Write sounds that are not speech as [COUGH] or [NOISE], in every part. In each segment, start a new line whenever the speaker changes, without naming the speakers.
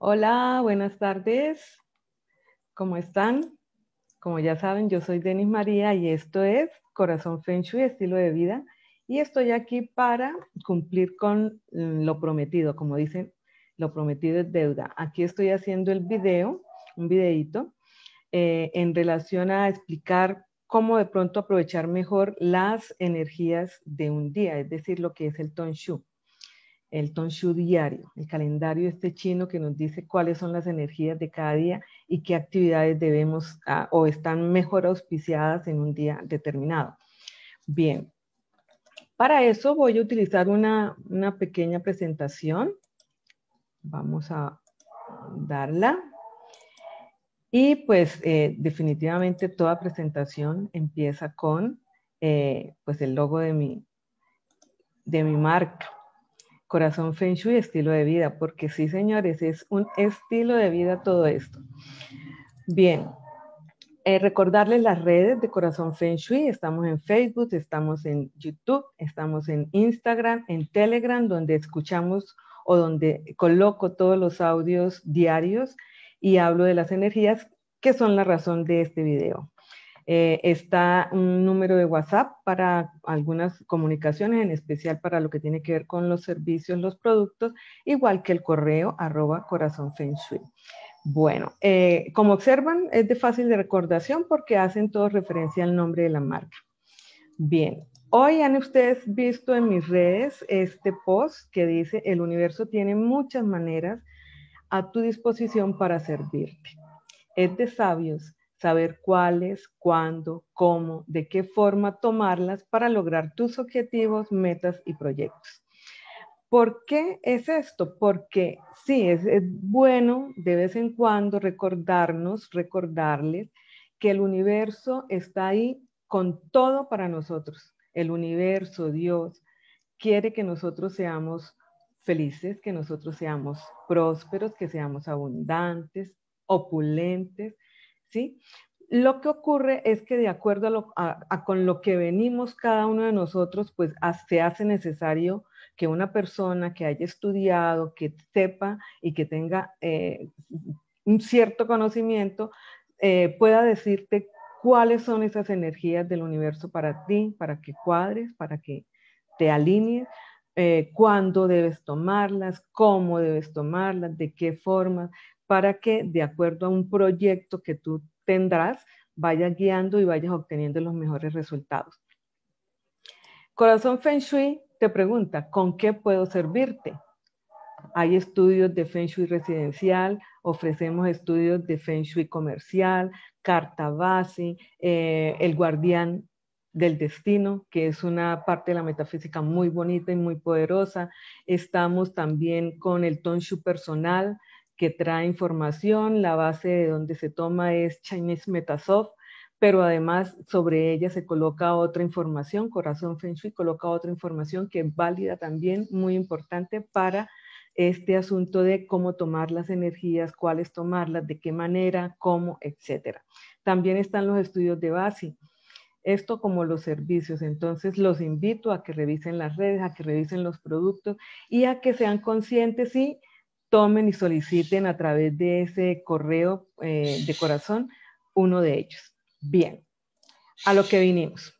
Hola, buenas tardes. ¿Cómo están? Como ya saben, yo soy Denis María y esto es Corazón Feng Shui, estilo de vida. Y estoy aquí para cumplir con mm, lo prometido, como dicen, lo prometido es deuda. Aquí estoy haciendo el video, un videito, eh, en relación a explicar cómo de pronto aprovechar mejor las energías de un día, es decir, lo que es el Tonshu el Tonshu diario, el calendario este chino que nos dice cuáles son las energías de cada día y qué actividades debemos ah, o están mejor auspiciadas en un día determinado. Bien, para eso voy a utilizar una, pequeña presentación. Vamos a darla. Y pues eh, definitivamente toda presentación empieza con eh, pues el logo de de mi marca. Corazón Feng Shui, estilo de vida, porque sí, señores, es un estilo de vida todo esto. Bien, eh, recordarles las redes de Corazón Feng Shui. Estamos en Facebook, estamos en YouTube, estamos en Instagram, en Telegram, donde escuchamos o donde coloco todos los audios diarios y hablo de las energías que son la razón de este video. Eh, está un número de WhatsApp para algunas comunicaciones, en especial para lo que tiene que ver con los servicios, los productos, igual que el correo arroba corazón Bueno, eh, como observan, es de fácil de recordación porque hacen todo referencia al nombre de la marca. Bien, hoy han ustedes visto en mis redes este post que dice, el universo tiene muchas maneras a tu disposición para servirte. Es de sabios saber cuáles, cuándo, cómo, de qué forma tomarlas para lograr tus objetivos, metas y proyectos. ¿Por qué es esto? Porque sí, es, bueno de vez en cuando recordarnos, recordarles que el universo está ahí con todo para nosotros. El universo, Dios, quiere que nosotros seamos felices, que nosotros seamos prósperos, que seamos abundantes, opulentes, ¿sí? Lo que ocurre es que de acuerdo a, con lo que venimos cada uno de nosotros, pues se hace necesario que una persona que haya estudiado, que sepa y que tenga eh, un cierto conocimiento, eh, pueda decirte cuáles son esas energías del universo para ti, para que cuadres, para que te alinees, eh, cuándo debes tomarlas, cómo debes tomarlas, de qué forma, para que de acuerdo a un proyecto que tú tendrás, vayas guiando y vayas obteniendo los mejores resultados. Corazón Feng Shui te pregunta, ¿con qué puedo servirte? Hay estudios de Feng Shui residencial, ofrecemos estudios de Feng Shui comercial, carta base, eh, el guardián del destino, que es una parte de la metafísica muy bonita y muy poderosa. Estamos también con el Tonshu personal, que trae información, la base de donde se toma es Chinese Metasoft, pero además sobre ella se coloca otra información, Corazón Feng Shui coloca otra información que es válida también, muy importante para este asunto de cómo tomar las energías, cuáles tomarlas, de qué manera, cómo, etcétera. También están los estudios de base. Esto como los servicios. Entonces los invito a que revisen las redes, a que revisen los productos y a que sean conscientes y tomen y soliciten a través de ese correo eh, de corazón uno de ellos. Bien, a lo que vinimos.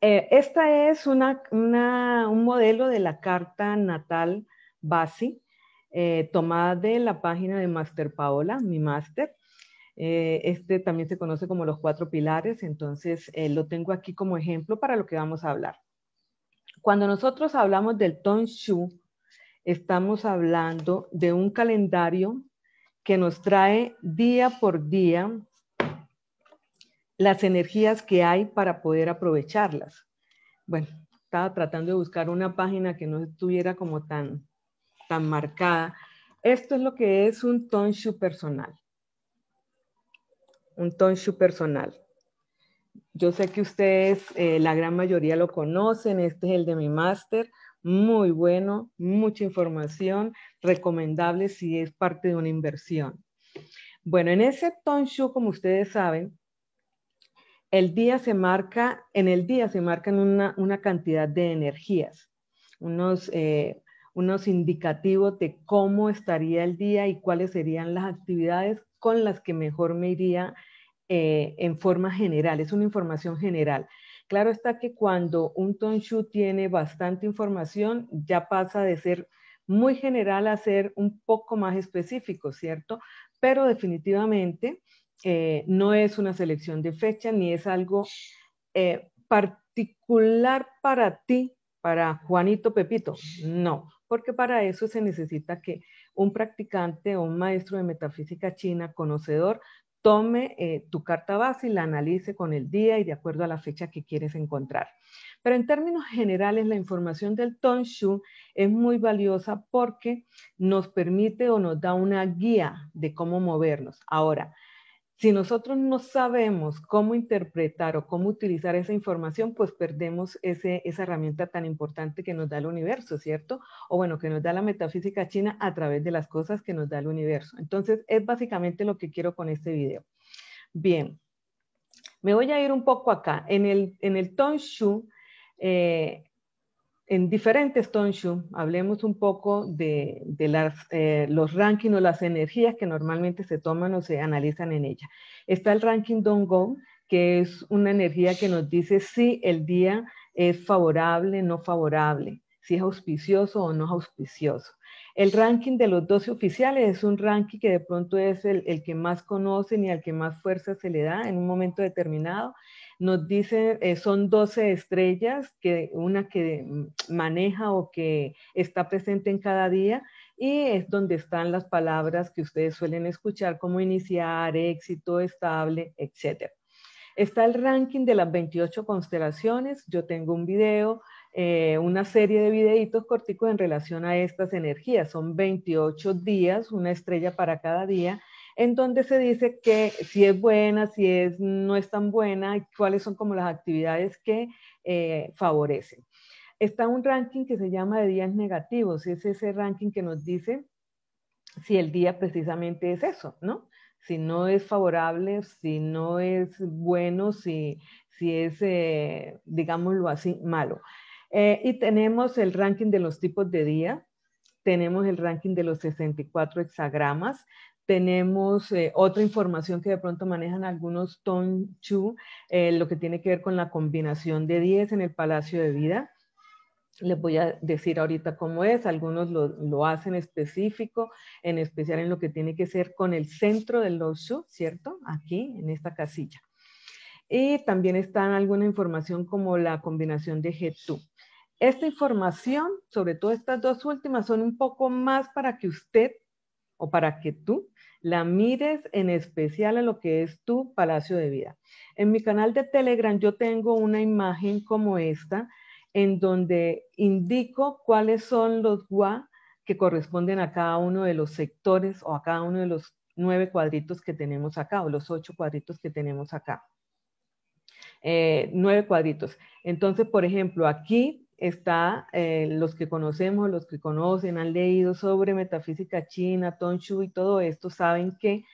Eh, esta es una, un modelo de la carta natal BASI, eh, tomada de la página de Master Paola, mi máster. este también se conoce como los cuatro pilares, entonces lo tengo aquí como ejemplo para lo que vamos a hablar. Cuando nosotros hablamos del Tonshu, estamos hablando de un calendario que nos trae día por día las energías que hay para poder aprovecharlas. Bueno, estaba tratando de buscar una página que no estuviera como tan, tan marcada. Esto es lo que es un tonshu personal. Un tonshu personal. Yo sé que ustedes, eh, la gran mayoría lo conocen, este es el de mi máster, muy bueno, mucha información, recomendable si es parte de una inversión. Bueno, en ese Tonshu, como ustedes saben, el día se marca, en el día se marcan una, cantidad de energías, eh, unos, indicativos de cómo estaría el día y cuáles serían las actividades con las que mejor me iría eh, en forma general, es una información general. Claro está que cuando un tonshu tiene bastante información, ya pasa de ser muy general a ser un poco más específico, ¿cierto? Pero definitivamente eh, no es una selección de fecha ni es algo eh, particular para ti, para Juanito Pepito. No, porque para eso se necesita que un practicante o un maestro de metafísica china conocedor tome eh, tu carta base y la analice con el día y de acuerdo a la fecha que quieres encontrar. Pero en términos generales, la información del Tonshu es muy valiosa porque nos permite o nos da una guía de cómo movernos. Ahora, si nosotros no sabemos cómo interpretar o cómo utilizar esa información, pues perdemos esa herramienta tan importante que nos da el universo, ¿cierto? O bueno, que nos da la metafísica china a través de las cosas que nos da el universo. Entonces, es básicamente lo que quiero con este video. Bien, me voy a ir un poco acá. En el, en el Tonshu, eh, en diferentes tonshu, hablemos un poco de, eh, los rankings o las energías que normalmente se toman o se analizan en ella. Está el ranking go que es una energía que nos dice si el día es favorable, no favorable, si es auspicioso o no auspicioso. El ranking de los 12 oficiales es un ranking que de pronto es el, que más conocen y al que más fuerza se le da en un momento determinado. Nos dice, eh, son 12 estrellas, que una que maneja o que está presente en cada día y es donde están las palabras que ustedes suelen escuchar como iniciar, éxito, estable, etc. Está el ranking de las 28 constelaciones. Yo tengo un video eh, una serie de videitos corticos en relación a estas energías. Son 28 días, una estrella para cada día, en donde se dice que si es buena, si es, no es tan buena, cuáles son como las actividades que eh, favorecen. Está un ranking que se llama de días negativos, es ese ranking que nos dice si el día precisamente es eso, ¿no? Si no es favorable, si no es bueno, si, es, eh, digámoslo así, malo. Eh, y tenemos el ranking de los tipos de día, tenemos el ranking de los 64 hexagramas, tenemos eh, otra información que de pronto manejan algunos Ton Chu, eh, lo que tiene que ver con la combinación de 10 en el Palacio de Vida. Les voy a decir ahorita cómo es, algunos lo, lo hacen específico, en especial en lo que tiene que ser con el centro del Chu, ¿cierto? Aquí, en esta casilla. Y también está alguna información como la combinación de G2. Esta información, sobre todo estas dos últimas, son un poco más para que usted o para que tú la mires en especial a lo que es tu palacio de vida. En mi canal de Telegram yo tengo una imagen como esta, en donde indico cuáles son los gua que corresponden a cada uno de los sectores o a cada uno de los nueve cuadritos que tenemos acá o los ocho cuadritos que tenemos acá. Eh, nueve cuadritos. Entonces, por ejemplo, aquí está eh, los que conocemos, los que conocen, han leído sobre metafísica china, Tonshu y todo esto, saben que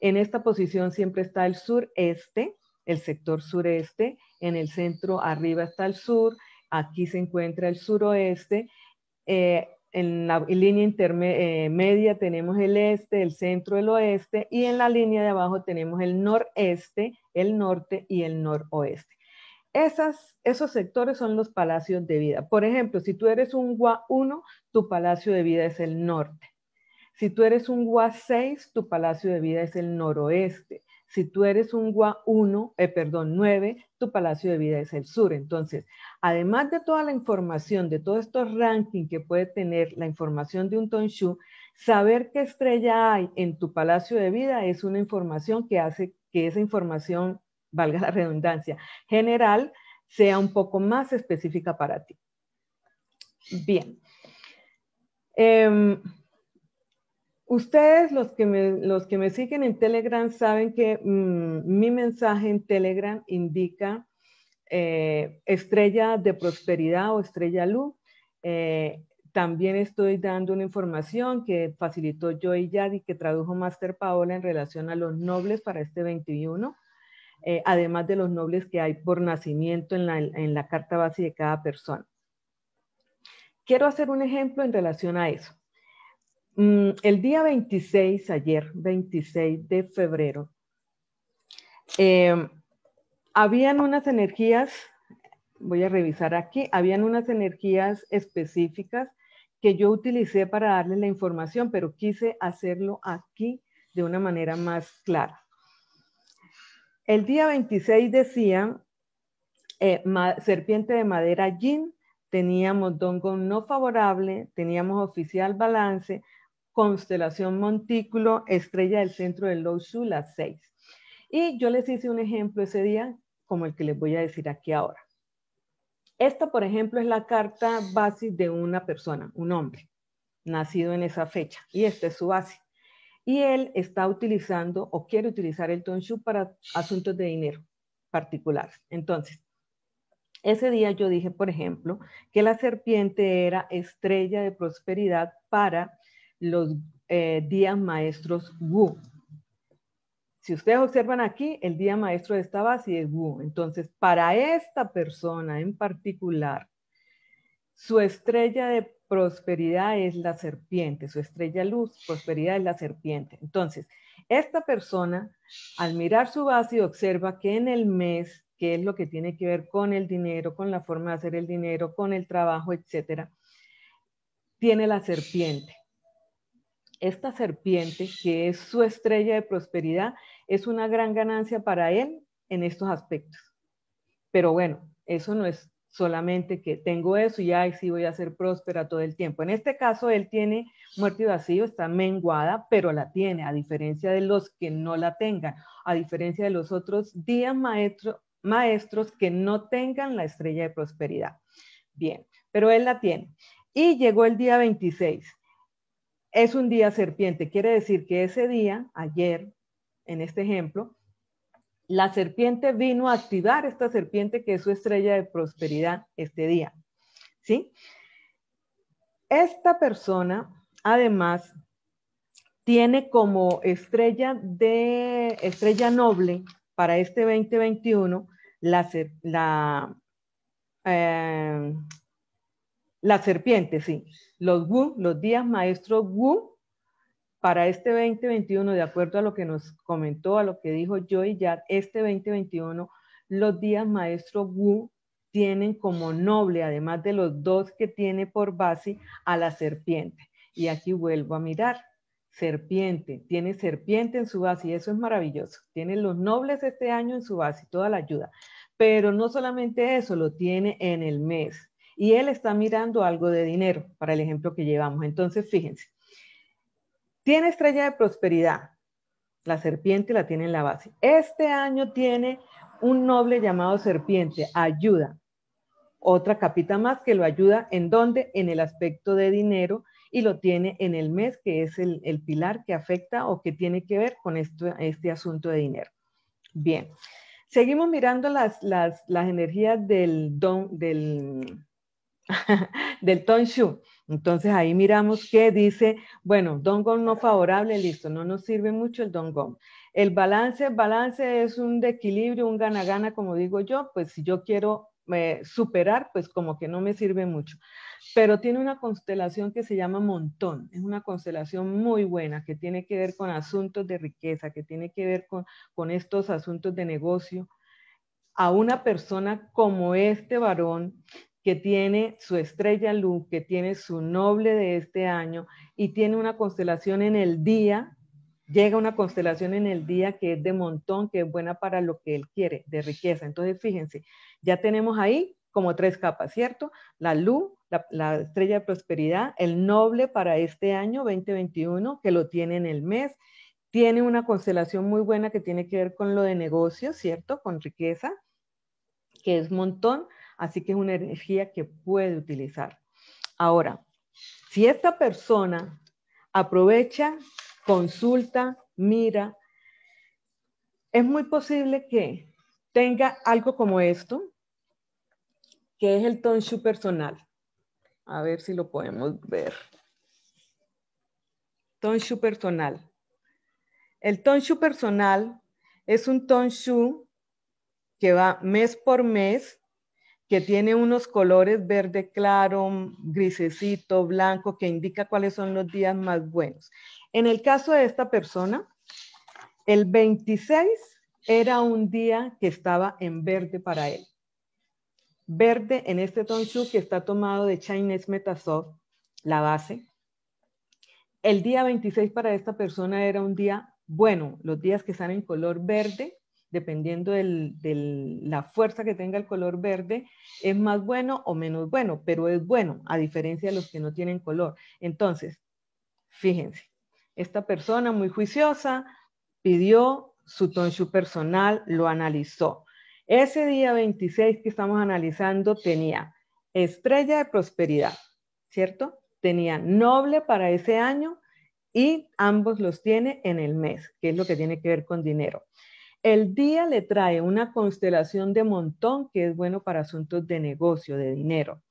en esta posición siempre está el sureste, el sector sureste, en el centro arriba está el sur, aquí se encuentra el suroeste, eh, en la línea intermedia eh, tenemos el este, el centro, el oeste, y en la línea de abajo tenemos el noreste, el norte y el noroeste. Esas, esos sectores son los palacios de vida. Por ejemplo, si tú eres un Gua 1, tu palacio de vida es el norte. Si tú eres un Gua 6, tu palacio de vida es el noroeste. Si tú eres un Gua 1, eh, perdón, 9, tu palacio de vida es el sur. Entonces, además de toda la información, de todos estos ranking que puede tener la información de un Tonshu, saber qué estrella hay en tu palacio de vida es una información que hace que esa información valga la redundancia, general sea un poco más específica para ti. Bien. Em, ustedes, los que, me, los que me siguen en Telegram, saben que mm, mi mensaje en Telegram indica eh, estrella de prosperidad o estrella luz. Eh, también estoy dando una información que facilitó y Yadi, que tradujo Master Paola en relación a los nobles para este 21. Eh, además de los nobles que hay por nacimiento en la, carta base de cada persona. Quiero hacer un ejemplo en relación a eso. Mm, el día 26, ayer, 26 de febrero, em, habían unas energías, voy a revisar aquí, habían unas energías específicas que yo utilicé para darles la información, pero quise hacerlo aquí de una manera más clara. El día 26 decían eh, serpiente de madera yin, teníamos gong no favorable, teníamos oficial balance, constelación montículo, estrella del centro del Loushu, las 6. Y yo les hice un ejemplo ese día, como el que les voy a decir aquí ahora. Esta, por ejemplo, es la carta base de una persona, un hombre, nacido en esa fecha, y esta es su base y él está utilizando o quiere utilizar el Tonshu para asuntos de dinero particulares. Entonces, ese día yo dije, por ejemplo, que la serpiente era estrella de prosperidad para los eh, días maestros Wu. Si ustedes observan aquí, el día maestro de esta base es Wu. Entonces, para esta persona en particular, su estrella de prosperidad es la serpiente, su estrella luz, prosperidad es la serpiente. Entonces, esta persona, al mirar su base, observa que en el mes, que es lo que tiene que ver con el dinero, con la forma de hacer el dinero, con el trabajo, etcétera, tiene la serpiente. Esta serpiente, que es su estrella de prosperidad, es una gran ganancia para él en estos aspectos. Pero bueno, eso no es solamente que tengo eso y ahí sí voy a ser próspera todo el tiempo. En este caso, él tiene muerte y vacío, está menguada, pero la tiene, a diferencia de los que no la tengan, a diferencia de los otros días maestros que no tengan la estrella de prosperidad. Bien, pero él la tiene. Y llegó el día 26. Es un día serpiente, quiere decir que ese día, ayer, en este ejemplo, la serpiente vino a activar esta serpiente que es su estrella de prosperidad este día. ¿Sí? Esta persona, además, tiene como estrella de estrella noble para este 2021 la, la, eh, la serpiente, sí, los Wu, los días maestros Wu para este 2021, de acuerdo a lo que nos comentó, a lo que dijo Joy Yad, este 2021, los días maestro Wu tienen como noble, además de los dos que tiene por base, a la serpiente. Y aquí vuelvo a mirar, serpiente, tiene serpiente en su base y eso es maravilloso. Tiene los nobles este año en su base, toda la ayuda. Pero no solamente eso, lo tiene en el mes. Y él está mirando algo de dinero, para el ejemplo que llevamos. Entonces, fíjense, tiene estrella de prosperidad. La serpiente la tiene en la base. Este año tiene un noble llamado serpiente, ayuda. Otra capita más que lo ayuda en dónde? En el aspecto de dinero y lo tiene en el mes, que es el, pilar que afecta o que tiene que ver con este asunto de dinero. Bien, seguimos mirando las, energías del don, del, [LAUGHS] del Tonshu. Entonces ahí miramos qué dice, bueno, don no favorable, listo, no nos sirve mucho el don El balance, balance es un de equilibrio, un gana-gana, como digo yo, pues si yo quiero eh, superar, pues como que no me sirve mucho. Pero tiene una constelación que se llama Montón, es una constelación muy buena que tiene que ver con asuntos de riqueza, que tiene que ver con estos asuntos de negocio. A una persona como este varón que tiene su estrella luz, que tiene su noble de este año y tiene una constelación en el día, llega una constelación en el día que es de montón, que es buena para lo que él quiere, de riqueza. Entonces, fíjense, ya tenemos ahí como tres capas, ¿cierto? La luz, la, estrella de prosperidad, el noble para este año 2021, que lo tiene en el mes, tiene una constelación muy buena que tiene que ver con lo de negocios, ¿cierto? Con riqueza, que es montón Así que es una energía que puede utilizar. Ahora, si esta persona aprovecha, consulta, mira, es muy posible que tenga algo como esto, que es el tonshu personal. A ver si lo podemos ver. Tonshu personal. El tonshu personal es un tonshu que va mes por mes que tiene unos colores verde claro, grisecito, blanco, que indica cuáles son los días más buenos. En el caso de esta persona, el 26 era un día que estaba en verde para él. Verde en este tonshu que está tomado de Chinese Metasoft, la base. El día 26 para esta persona era un día bueno, los días que están en color verde dependiendo de la fuerza que tenga el color verde, es más bueno o menos bueno, pero es bueno, a diferencia de los que no tienen color. Entonces, fíjense, esta persona muy juiciosa pidió su tonshu personal, lo analizó. Ese día 26 que estamos analizando tenía estrella de prosperidad, ¿cierto? Tenía noble para ese año y ambos los tiene en el mes, que es lo que tiene que ver con dinero. El día le trae una constelación de montón que es bueno para asuntos de negocio, de dinero.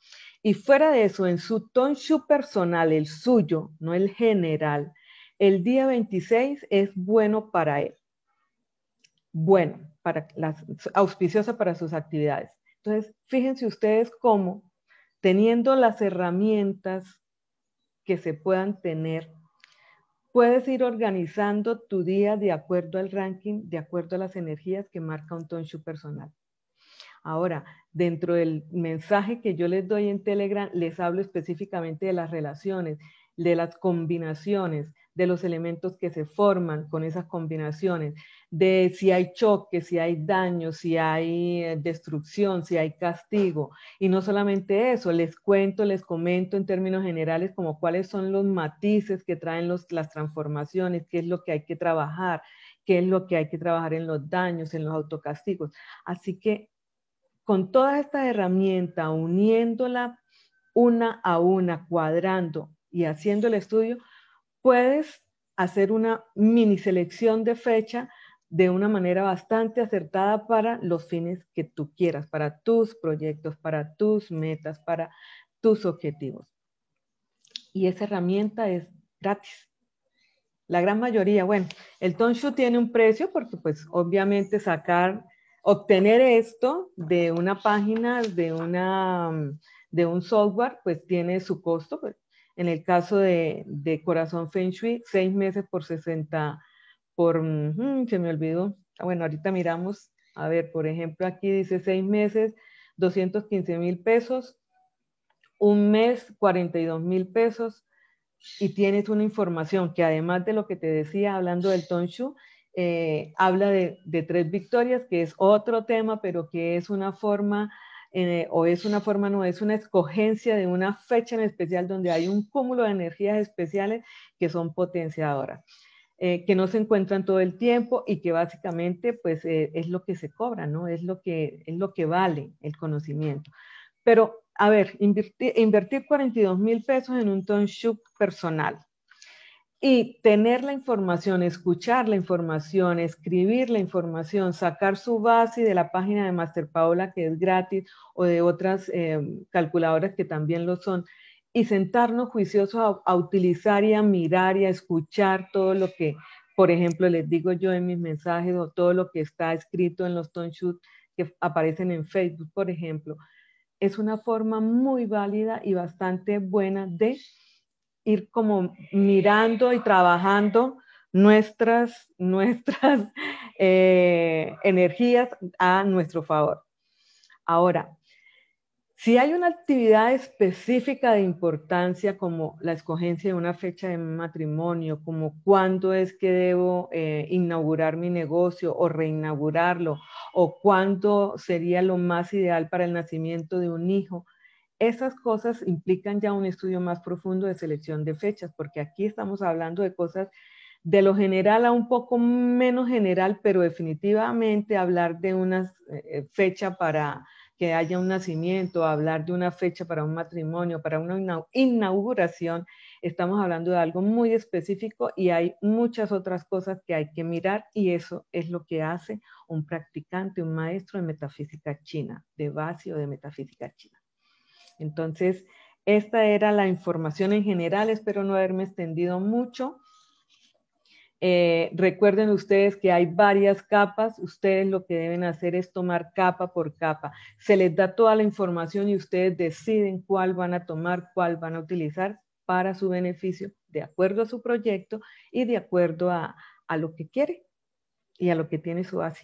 Y fuera de eso, en su tonshu personal, el suyo, no el general, el día 26 es bueno para él. Bueno, para las, auspiciosa para sus actividades. Entonces, fíjense ustedes cómo, teniendo las herramientas que se puedan tener Puedes ir organizando tu día de acuerdo al ranking, de acuerdo a las energías que marca un tonshu personal. Ahora, dentro del mensaje que yo les doy en Telegram, les hablo específicamente de las relaciones, de las combinaciones, de los elementos que se forman con esas combinaciones, de si hay choque, si hay daño, si hay eh, destrucción, si hay castigo. Y no solamente eso, les cuento, les comento en términos generales como cuáles son los matices que traen los, las transformaciones, qué es lo que hay que trabajar, qué es lo que hay que trabajar en los daños, en los autocastigos. Así que con toda esta herramienta, uniéndola una a una, cuadrando y haciendo el estudio, puedes hacer una mini selección de fecha de una manera bastante acertada para los fines que tú quieras, para tus proyectos, para tus metas, para tus objetivos. Y esa herramienta es gratis. La gran mayoría, bueno, el Tonshu tiene un precio porque pues obviamente sacar, obtener esto de una página, de, una, de un software, pues tiene su costo, pues, en el caso de, Corazón Feng Shui, seis meses por 60, por, mm, mm, se me olvidó, ah, bueno, ahorita miramos, a ver, por ejemplo, aquí dice seis meses, 215 mil pesos, un mes, 42 mil pesos, y tienes una información que además de lo que te decía hablando del Tonshu, eh, habla de, de, tres victorias, que es otro tema, pero que es una forma eh, o es una forma, no, es una escogencia de una fecha en especial donde hay un cúmulo de energías especiales que son potenciadoras. Eh, que no se encuentran todo el tiempo y que básicamente pues eh, es lo que se cobra, ¿no? Es lo que, es lo que vale el conocimiento. Pero, a ver, invertir, invertir 42 mil pesos en un tonshuk personal, y tener la información, escuchar la información, escribir la información, sacar su base de la página de Master Paola, que es gratis, o de otras em, calculadoras que también lo son, y sentarnos juiciosos a, utilizar y a mirar y a escuchar todo lo que, por ejemplo, les digo yo en mis mensajes o todo lo que está escrito en los shoots que aparecen en Facebook, por ejemplo. Es una forma muy válida y bastante buena de ir como mirando y trabajando nuestras, nuestras [LAUGHS] eh, energías a nuestro favor. Ahora, si hay una actividad específica de importancia como la escogencia de una fecha de matrimonio, como cuándo es que debo eh, inaugurar mi negocio o reinaugurarlo, o cuándo sería lo más ideal para el nacimiento de un hijo, esas cosas implican ya un estudio más profundo de selección de fechas, porque aquí estamos hablando de cosas de lo general a un poco menos general, pero definitivamente hablar de una eh, fecha para que haya un nacimiento, hablar de una fecha para un matrimonio, para una inauguración, estamos hablando de algo muy específico y hay muchas otras cosas que hay que mirar y eso es lo que hace un practicante, un maestro de metafísica china, de base o de metafísica china. Entonces, esta era la información en general, espero no haberme extendido mucho. Eh, recuerden ustedes que hay varias capas, ustedes lo que deben hacer es tomar capa por capa. Se les da toda la información y ustedes deciden cuál van a tomar, cuál van a utilizar para su beneficio, de acuerdo a su proyecto y de acuerdo a, a lo que quiere y a lo que tiene su base.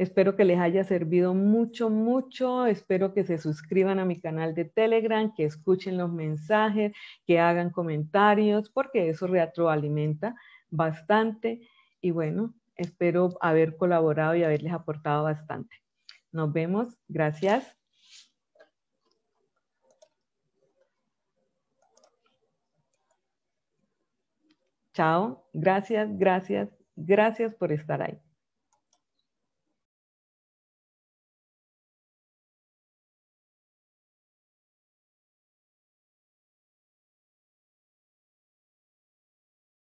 Espero que les haya servido mucho, mucho. Espero que se suscriban a mi canal de Telegram, que escuchen los mensajes, que hagan comentarios, porque eso retroalimenta bastante. Y bueno, espero haber colaborado y haberles aportado bastante. Nos vemos. Gracias. Chao. Gracias, gracias, gracias por estar ahí.